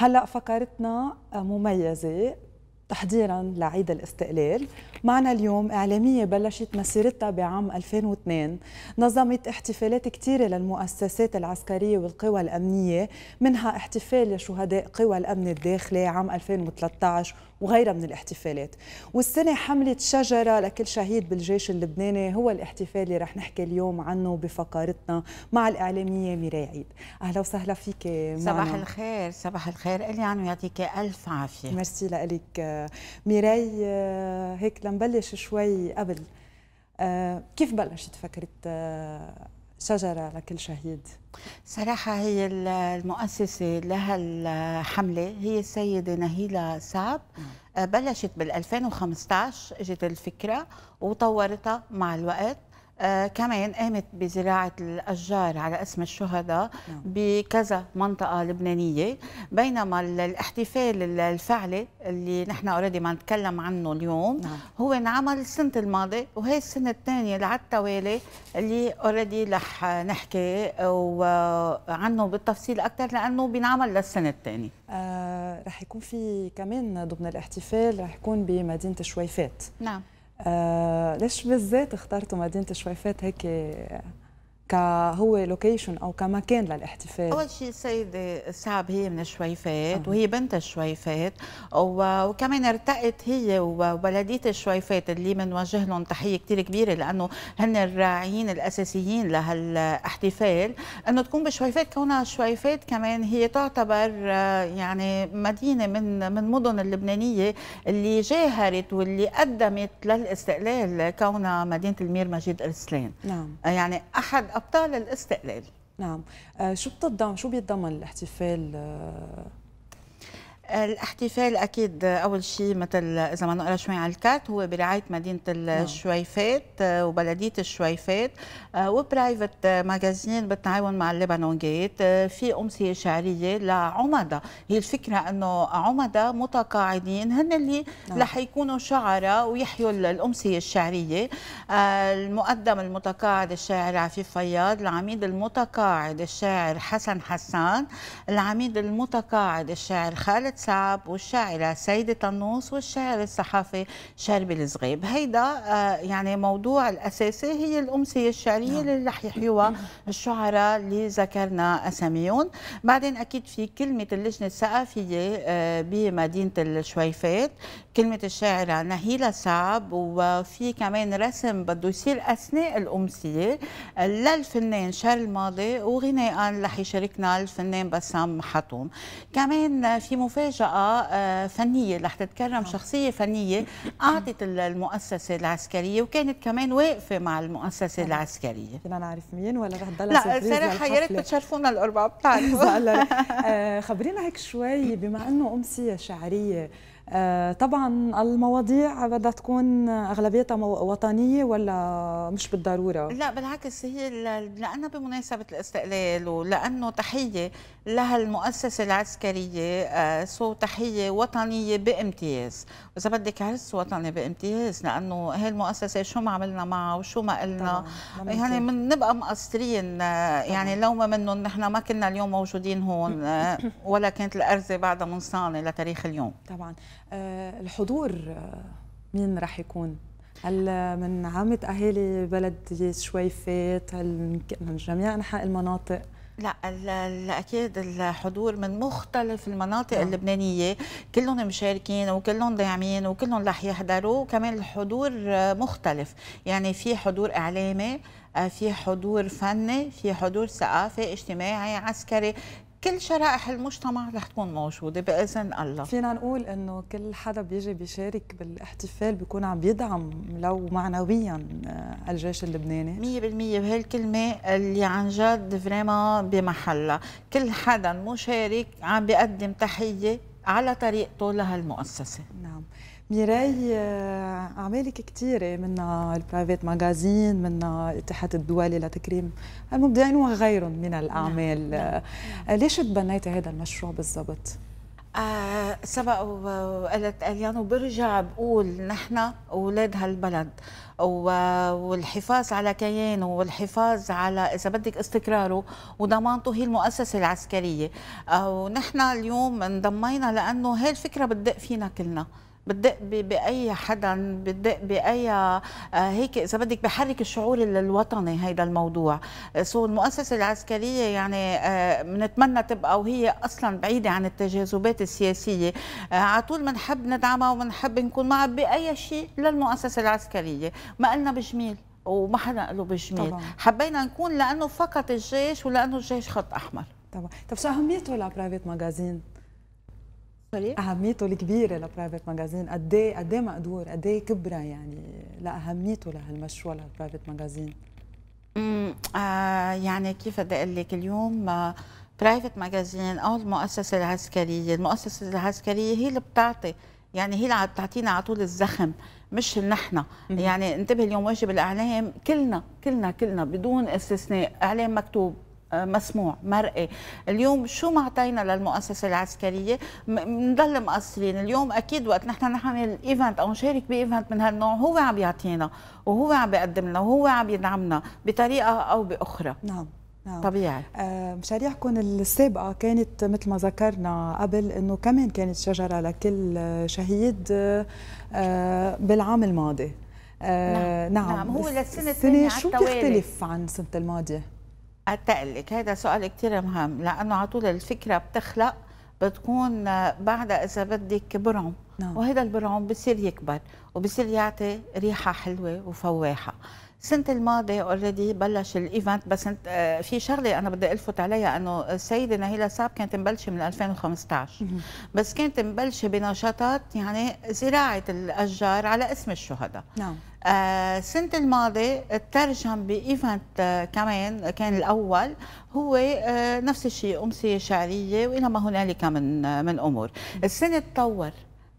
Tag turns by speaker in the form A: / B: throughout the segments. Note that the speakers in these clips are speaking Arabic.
A: هلا فقرتنا آه، مميزه تحضيرا لعيد الاستقلال معنا اليوم إعلامية بلشت مسيرتها بعام 2002 نظمت احتفالات كثيرة للمؤسسات العسكرية والقوى الأمنية منها احتفال لشهداء قوى الأمن الداخلي عام 2013 وغيرها من الاحتفالات والسنة حملة شجرة لكل شهيد بالجيش اللبناني هو الاحتفال اللي رح نحكي اليوم عنه بفقرتنا مع الإعلامية ميراي عيد أهلا وسهلا فيك معنا. صباح
B: الخير صباح
A: الخير عنو ويعطيك ألف عافية ميرسي لك ميراي آه، هيك لنبلش شوي قبل آه، كيف بلشت فكرة آه،
B: شجرة لكل شهيد صراحة هي المؤسسة لها الحملة هي السيدة نهيلة سعب آه، بلشت بال 2015 اجت الفكرة وطورتها مع الوقت آه كمان قامت بزراعة الأشجار على اسم الشهداء نعم. بكذا منطقة لبنانية بينما الاحتفال الفعلي اللي نحن اوريدي ما نتكلم عنه اليوم نعم. هو انعمل السنة الماضية وهي السنة الثانية اللي على التوالي اللي اوريدي رح نحكي عنه بالتفصيل أكثر لأنه بينعمل للسنة الثانية آه رح
A: يكون في كمان ضمن الاحتفال رح يكون بمدينة شويفات نعم آه، ليش بالذات اخترتوا مدينه شويفات هيك كهو لوكيشن او كمكان للاحتفال
B: اول شيء السيده الصعب هي من الشويفات وهي بنت الشويفات وكمان ارتقت هي وبلديه الشويفات اللي بنوجه لهم تحيه كثير كبيره لانه هن الراعيين الاساسيين لهالاحتفال انه تكون بشويفات كونها شويفات كمان هي تعتبر يعني مدينه من من مدن اللبنانيه اللي جاهرت واللي قدمت للاستقلال كونها مدينه المير مجيد ارسلان نعم. يعني احد أبطال الاستقلال نعم آه، شو بتضمن شو بيتضمن الاحتفال آه، الاحتفال اكيد اول شيء مثل اذا ما نقرا شوي على الكات هو برعايه مدينه نعم. الشويفات آه، وبلديه الشويفات آه، وبرايفت ماجازين بالتعاون مع اللبنان جيت آه، في امسيه شعريه لعمدة هي الفكره انه عمدة متقاعدين هن اللي نعم. رح يكونوا شعراء ويحيوا الامسيه الشعريه المقدم المتقاعد الشاعر عفيف فياض العميد المتقاعد الشاعر حسن حسان العميد المتقاعد الشاعر خالد سعب والشاعرة سيدة طنوس والشاعر الصحفي شربي الصغيب هيدا آه، يعني موضوع الأساسي هي الأمسية الشعرية نعم. اللي رح يحيوها نعم. الشعراء اللي ذكرنا أساميهم بعدين أكيد في كلمة اللجنة الثقافية آه، بمدينة الشويفات كلمة الشاعرة نهيلة سعب وفي كمان رسم بده يصير أثناء الأمسية للفنان شارل ماضي وغناء رح يشاركنا الفنان بسام حطوم كمان في مفاجأة مفاجأة فنية رح تتكرم آه. شخصية فنية أعطت المؤسسة العسكرية وكانت كمان واقفة مع المؤسسة العسكرية فينا نعرف
A: مين ولا رح تضل لا صراحة يا ريت بتشرفونا الأربعة بتعرفوا
B: آه، خبرينا
A: هيك شوي بما أنه أمسية شعرية آه، طبعا المواضيع بدها تكون اغلبيتها وطنيه ولا مش بالضروره؟
B: لا بالعكس هي لانها بمناسبه الاستقلال ولانه تحيه لهالمؤسسه العسكريه آه، سو تحيه وطنيه بامتياز، واذا بدك عرس وطني بامتياز لانه هي المؤسسه شو ما عملنا معها وشو ما قلنا يعني بنبقى مقصرين آه، يعني لو ما منهم نحن ما كنا اليوم موجودين هون ولا كانت الارزه بعدها منصانه لتاريخ اليوم.
A: طبعا آه، الحضور آه، مين راح يكون؟ هل من عامة أهالي بلد شوي فات هل
B: من جميع أنحاء المناطق؟ لا اكيد الحضور من مختلف المناطق نعم. اللبنانيه كلهم مشاركين وكلهم داعمين وكلهم رح يحضروا كمان الحضور آه، مختلف يعني في حضور اعلامي في حضور فني في حضور ثقافي اجتماعي عسكري كل شرائح المجتمع رح تكون موجودة بإذن الله فينا نقول أنه كل حدا بيجي بيشارك بالاحتفال بيكون عم بيدعم لو معنويا آه، الجيش اللبناني 100% بهالكلمة اللي عن جد فريما بمحلة كل حدا مشارك عم بيقدم تحية على طريقته لهالمؤسسة نعم ميراي
A: اعمالك آه، كثيره إيه، من البرايفت ماجازين من الاتحاد الدولي لتكريم المبدعين وغيرهم من نعم، الاعمال نعم. آه، ليش تبنيتي هذا المشروع بالضبط
B: آه سبق وقالت اليان وبرجع بقول نحن اولاد هالبلد والحفاظ على كيانه والحفاظ على اذا بدك استقراره وضمانته هي المؤسسه العسكريه آه، ونحن اليوم انضمينا لانه هي الفكره بتدق فينا كلنا بتدق باي حدا بتدق باي آه، هيك اذا بدك بحرك الشعور الوطني هيدا الموضوع سو المؤسسه العسكريه يعني بنتمنى آه، تبقى وهي اصلا بعيده عن التجاذبات السياسيه آه، على طول بنحب ندعمها وبنحب نكون معها باي شيء للمؤسسه العسكريه ما قلنا بجميل وما حدا له بجميل طبعا. حبينا نكون لانه فقط الجيش ولانه الجيش خط احمر طبعا طب شو اهميته لبرايفت ماجازين
A: اهميته الكبيره لبرايفت ماجازين قد ايه قد ايه مقدور قد ايه كبرى
B: يعني لاهميته لهالمشروع لهالبرايفت ماجازين امم آه يعني كيف بدي اقول لك اليوم برايفت آه، ماجازين او المؤسسه العسكريه المؤسسه العسكريه هي اللي بتعطي يعني هي اللي بتعطينا على طول الزخم مش نحن يعني انتبه اليوم واجب الاعلام كلنا كلنا كلنا بدون استثناء اعلام مكتوب مسموع مرئي اليوم شو ما اعطينا للمؤسسه العسكريه بنضل مقصرين اليوم اكيد وقت نحن نعمل ايفنت او نشارك بايفنت من هالنوع هو عم يعطينا وهو عم بيقدم لنا وهو عم يدعمنا بطريقه او باخرى نعم نعم. طبيعي آه، مشاريعكم السابقة كانت مثل ما ذكرنا قبل
A: أنه كمان كانت شجرة لكل شهيد آه، بالعام الماضي آه، نعم, نعم. نعم. هو للسنة الثانية شو بتختلف عن السنة الماضية؟
B: أتقلك هذا سؤال كتير مهم لأنه على طول الفكرة بتخلق بتكون آه، بعدها إذا بدك برعم نعم. وهذا البرعم بصير يكبر وبصير يعطي ريحة حلوة وفواحة السنة الماضية اوريدي بلش الايفنت بس انت آه، في شغله انا بدي الفت عليها انه السيده نهيله صعب كانت مبلشه من 2015 بس كانت مبلشه بنشاطات يعني زراعه الاشجار على اسم الشهداء نعم آه، السنة الماضية ترجم بإيفنت آه، كمان كان الأول هو آه، نفس الشيء أمسية شعرية وإلى ما هنالك من من أمور السنة تطور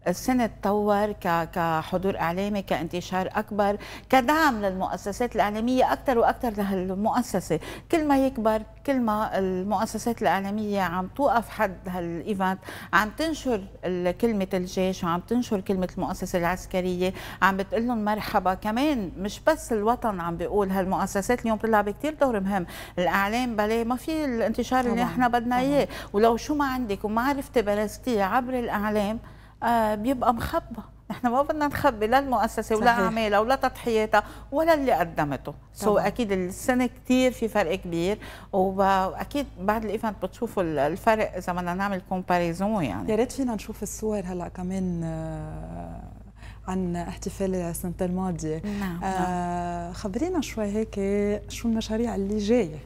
B: السنة تطور كحضور إعلامي كانتشار أكبر كدعم للمؤسسات الإعلامية أكثر وأكثر لهالمؤسسة كل ما يكبر كل ما المؤسسات الإعلامية عم توقف حد هالإيفنت عم تنشر كلمة الجيش وعم تنشر كلمة المؤسسة العسكرية عم بتقول لهم مرحبا كمان مش بس الوطن عم بيقول هالمؤسسات اليوم بتلعب كثير دور مهم الإعلام بلاي ما في الانتشار اللي احنا بدنا إياه ولو شو ما عندك وما عرفتي بلستيه عبر الإعلام آه، بيبقى مخبى نحن ما بدنا نخبي لا المؤسسه ولا اعمالها ولا تضحياتها ولا اللي قدمته سو so اكيد السنه كثير في فرق كبير واكيد بعد الايفنت بتشوفوا الفرق اذا بدنا نعمل كومباريزون يعني يا
A: ريت فينا نشوف الصور هلا كمان آه، عن احتفال السنه الماضيه نعم،, نعم. آه خبرينا شوي هيك شو المشاريع اللي جايه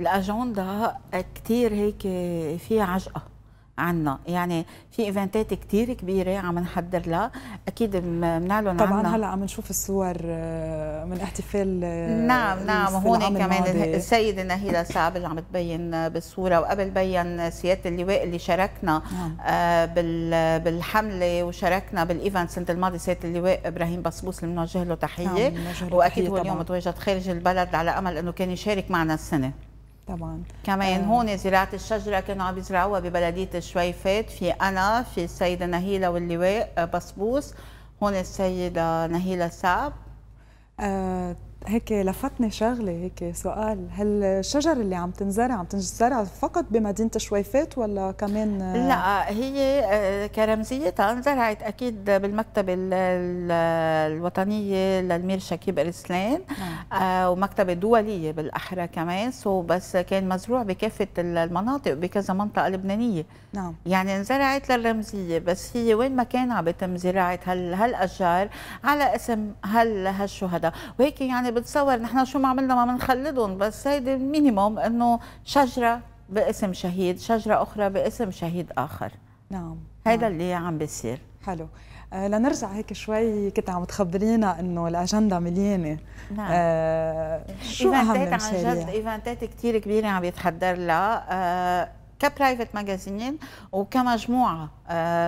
B: الاجنده كثير هيك فيها عجقه عنا يعني في ايفنتات كثير كبيره عم نحضر لها اكيد بنعلن طبعا عنا. هلا عم نشوف الصور آه، من احتفال آه، نعم نعم هون كمان السيده نهيله صعب اللي عم تبين بالصوره وقبل بين سياده اللواء اللي شاركنا نعم. آه بالحمله وشاركنا بالايفنت سنه الماضي سياده اللواء ابراهيم بصبوس اللي بنوجه له تحيه نعم. واكيد هو اليوم متواجد خارج البلد على امل انه كان يشارك معنا السنه طبعا كمان آه. هون زراعه الشجره كانوا عم يزرعوها ببلديه الشويفات في انا في السيده نهيله واللواء آه، بسبوس هون السيده نهيله صعب آه هيك لفتني شغله هيك
A: سؤال هل الشجر اللي عم تنزرع عم تنزرع فقط بمدينه شويفات ولا كمان آه؟
B: لا هي آه، كرمزيتها انزرعت اكيد بالمكتبه الوطنيه للمير شكيب ارسلان نعم. آه، ومكتبه دوليه بالاحرى كمان سو بس كان مزروع بكافه المناطق بكذا منطقه لبنانيه نعم يعني انزرعت للرمزيه بس هي وين ما كان عم بتم زراعه هالاشجار على اسم هالشهداء وهيك يعني بتصور نحن شو ما عملنا ما بنخلدهم بس هيدي المينيموم انه شجره باسم شهيد شجره اخرى باسم شهيد اخر نعم هذا نعم. اللي عم بيصير حلو آه لنرجع هيك شوي
A: كنت عم تخبرينا انه الاجنده مليانه نعم آه شو اهم ايفنتات عن جد
B: ايفنتات كثير كبيره عم يتحضر لها آه كبرايفت ماجازين وكمجموعه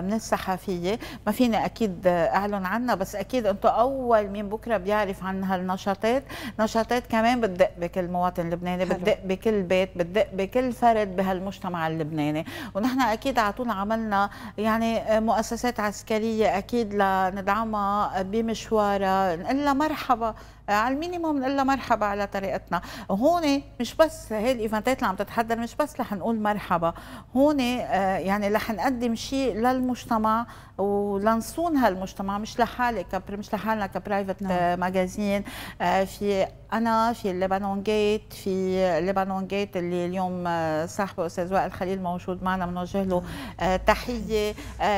B: من الصحفيه ما فيني اكيد اعلن عنها بس اكيد انتم اول مين بكره بيعرف عن هالنشاطات نشاطات كمان بتدق بكل مواطن لبناني بتدق بكل بيت بتدق بكل فرد بهالمجتمع اللبناني ونحن اكيد على طول عملنا يعني مؤسسات عسكريه اكيد لندعمها بمشوارها نقول لها مرحبا آه، على المينيموم نقول لها مرحبا على طريقتنا هون مش بس هي الايفنتات اللي عم تتحضر مش بس رح نقول مرحبا هون آه، يعني رح نقدم شيء للمجتمع ولنصون هالمجتمع مش لحالي مش لحالنا كبرايفت آه، نعم. ماجازين في انا في لبنان جيت في لبنان جيت اللي اليوم صاحبه استاذ وائل خليل موجود معنا بنوجه له نعم. تحيه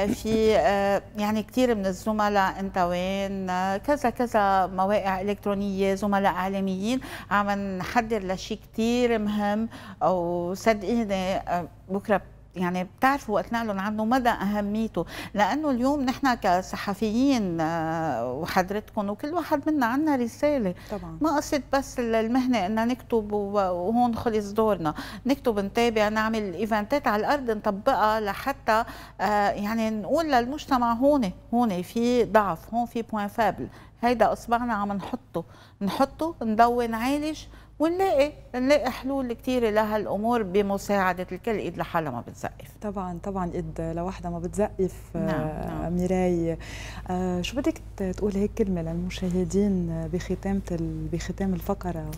B: في يعني كثير من الزملاء انت وين كذا كذا مواقع الكترونيه إلكترونية زملاء عالميين عم نحضر لشيء كتير مهم وصدقيني آه، بكرة يعني بتعرفوا وقت نعلن عنه مدى اهميته لانه اليوم نحن كصحفيين آه، وحضرتكم وكل واحد منا عندنا رساله طبعا ما قصد بس المهنه ان نكتب وهون خلص دورنا نكتب نتابع نعمل ايفنتات على الارض نطبقها لحتى آه، يعني نقول للمجتمع هون هون في ضعف هون في بوين فابل هيدا اصبعنا عم نحطه نحطه نضوي نعالج ونلاقي نلاقي حلول كتير لهالامور بمساعده الكل ايد لحالها ما بتزقف طبعا طبعا ايد لوحدها ما بتزقف آه، نعم. آه نعم. ميراي آه شو بدك تقول هيك كلمه للمشاهدين
A: بختام بختام الفقره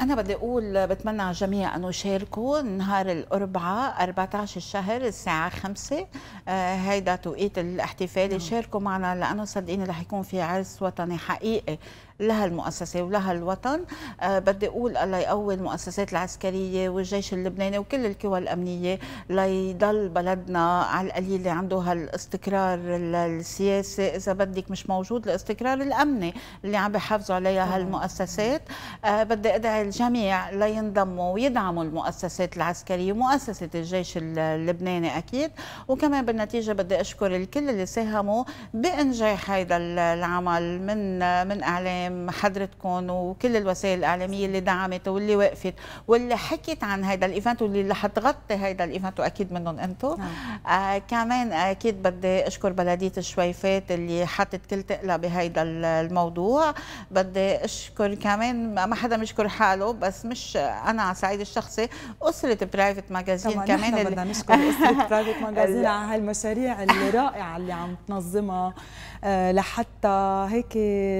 B: أنا بدي أقول بتمنى على الجميع أنه يشاركوا نهار الأربعاء 14 الشهر الساعة 5 آه هيدا توقيت الاحتفال نعم. يشاركوا معنا لأنه صدقيني رح يكون في عرس وطني حقيقي لها المؤسسه ولها الوطن أه بدي اقول الله يقوي المؤسسات العسكريه والجيش اللبناني وكل القوى الامنيه ليضل بلدنا على القليل عنده هالاستقرار السياسي اذا بدك مش موجود الاستقرار الامني اللي عم بحافظوا عليها هالمؤسسات أه بدي ادعي الجميع لينضموا ويدعموا المؤسسات العسكريه ومؤسسه الجيش اللبناني اكيد وكمان بالنتيجه بدي اشكر الكل اللي ساهموا بانجاح هذا العمل من من اعلام الاعلام حضرتكم وكل الوسائل الاعلاميه اللي دعمت واللي وقفت واللي حكيت عن هذا الايفنت واللي حتغطي هذا الايفنت واكيد منهم انتم نعم. آه كمان اكيد بدي اشكر بلديه الشويفات اللي حطت كل تقلها بهذا الموضوع بدي اشكر كمان ما حدا بيشكر حاله بس مش انا على الصعيد الشخصي اسره برايفت ماجازين كمان نحن بدنا نشكر اسره برايفت ماجازين على هالمشاريع الرائعه اللي عم تنظمها آه، لحتى
A: هيك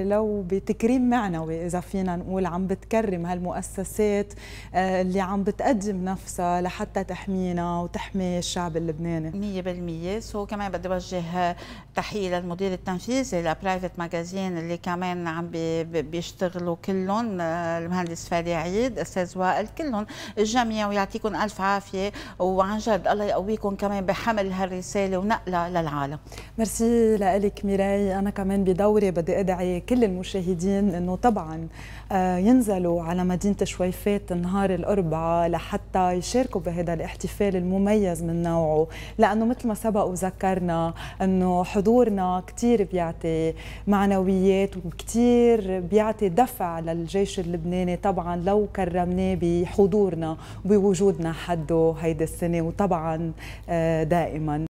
A: لو بتكريم معنوي إذا فينا نقول عم بتكرم هالمؤسسات
B: آه، اللي عم بتقدم نفسها لحتى تحمينا وتحمي الشعب اللبناني 100% سو كمان بدي وجه تحية للمدير التنفيذي لبرايفت ماجازين اللي كمان عم بيشتغلوا كلهم آه، المهندس فادي عيد استاذ وائل كلهم الجميع ويعطيكم الف عافيه وعن جد الله يقويكم كمان بحمل هالرساله ونقلها للعالم ميرسي لك ميراي معي أنا كمان بدوري بدي
A: أدعي كل المشاهدين أنه طبعا آه، ينزلوا على مدينة شويفات نهار الأربعاء لحتى يشاركوا بهذا الاحتفال المميز من نوعه لأنه مثل ما سبق وذكرنا أنه حضورنا كتير بيعطي معنويات وكتير بيعطي دفع للجيش اللبناني طبعا لو كرمناه بحضورنا وبوجودنا حده هيدي السنة وطبعا آه، دائما